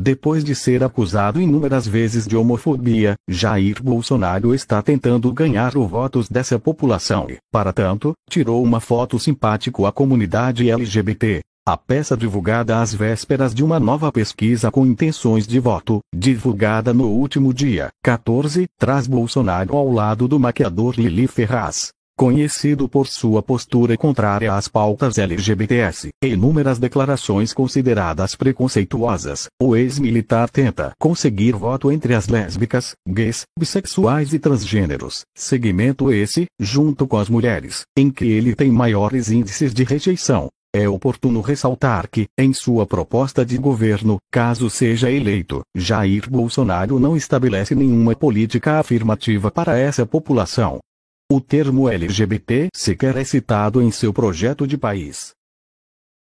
Depois de ser acusado inúmeras vezes de homofobia, Jair Bolsonaro está tentando ganhar os votos dessa população e, para tanto, tirou uma foto simpático à comunidade LGBT. A peça divulgada às vésperas de uma nova pesquisa com intenções de voto, divulgada no último dia 14, traz Bolsonaro ao lado do maquiador Lili Ferraz conhecido por sua postura contrária às pautas LGBTs e inúmeras declarações consideradas preconceituosas, o ex-militar tenta conseguir voto entre as lésbicas, gays, bissexuais e transgêneros, segmento esse, junto com as mulheres, em que ele tem maiores índices de rejeição. É oportuno ressaltar que, em sua proposta de governo, caso seja eleito, Jair Bolsonaro não estabelece nenhuma política afirmativa para essa população. O termo LGBT sequer é citado em seu projeto de país.